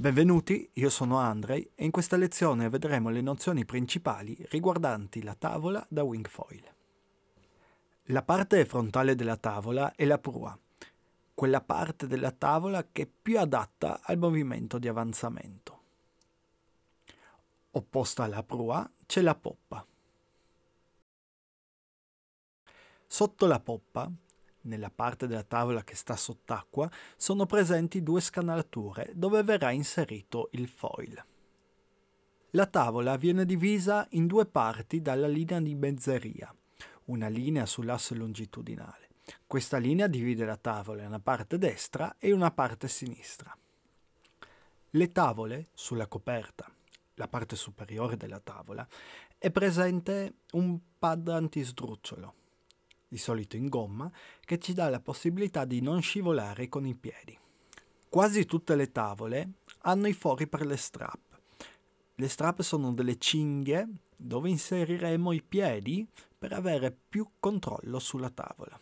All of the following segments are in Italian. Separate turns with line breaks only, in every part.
Benvenuti, io sono Andrei e in questa lezione vedremo le nozioni principali riguardanti la tavola da wing foil. La parte frontale della tavola è la prua, quella parte della tavola che è più adatta al movimento di avanzamento. Opposta alla prua c'è la poppa. Sotto la poppa nella parte della tavola che sta sott'acqua sono presenti due scanalature dove verrà inserito il foil. La tavola viene divisa in due parti dalla linea di mezzeria, una linea sull'asse longitudinale. Questa linea divide la tavola in una parte destra e una parte sinistra. Le tavole sulla coperta, la parte superiore della tavola, è presente un pad antisdrucciolo di solito in gomma, che ci dà la possibilità di non scivolare con i piedi. Quasi tutte le tavole hanno i fori per le strap. Le strap sono delle cinghie dove inseriremo i piedi per avere più controllo sulla tavola.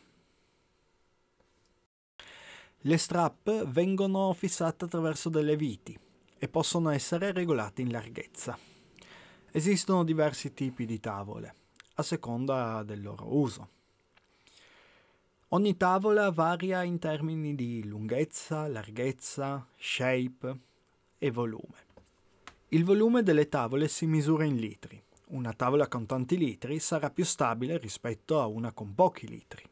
Le strap vengono fissate attraverso delle viti e possono essere regolate in larghezza. Esistono diversi tipi di tavole, a seconda del loro uso. Ogni tavola varia in termini di lunghezza, larghezza, shape e volume. Il volume delle tavole si misura in litri. Una tavola con tanti litri sarà più stabile rispetto a una con pochi litri.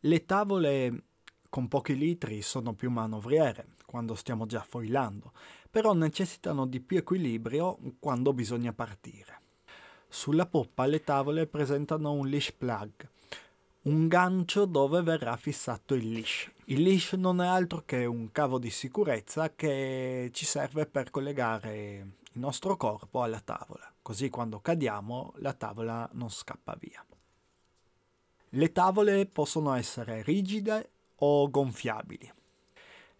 Le tavole con pochi litri sono più manovriere quando stiamo già foilando, però necessitano di più equilibrio quando bisogna partire. Sulla poppa le tavole presentano un leash plug, un gancio dove verrà fissato il leash. Il leash non è altro che un cavo di sicurezza che ci serve per collegare il nostro corpo alla tavola, così quando cadiamo la tavola non scappa via. Le tavole possono essere rigide o gonfiabili.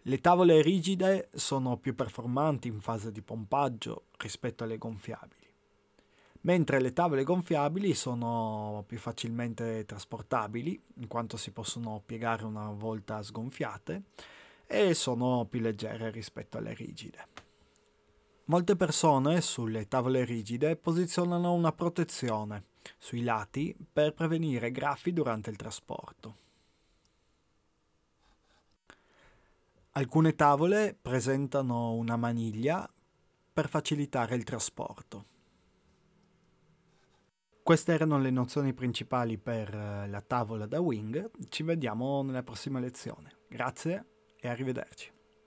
Le tavole rigide sono più performanti in fase di pompaggio rispetto alle gonfiabili mentre le tavole gonfiabili sono più facilmente trasportabili, in quanto si possono piegare una volta sgonfiate, e sono più leggere rispetto alle rigide. Molte persone sulle tavole rigide posizionano una protezione sui lati per prevenire graffi durante il trasporto. Alcune tavole presentano una maniglia per facilitare il trasporto. Queste erano le nozioni principali per eh, la tavola da wing, ci vediamo nella prossima lezione. Grazie e arrivederci.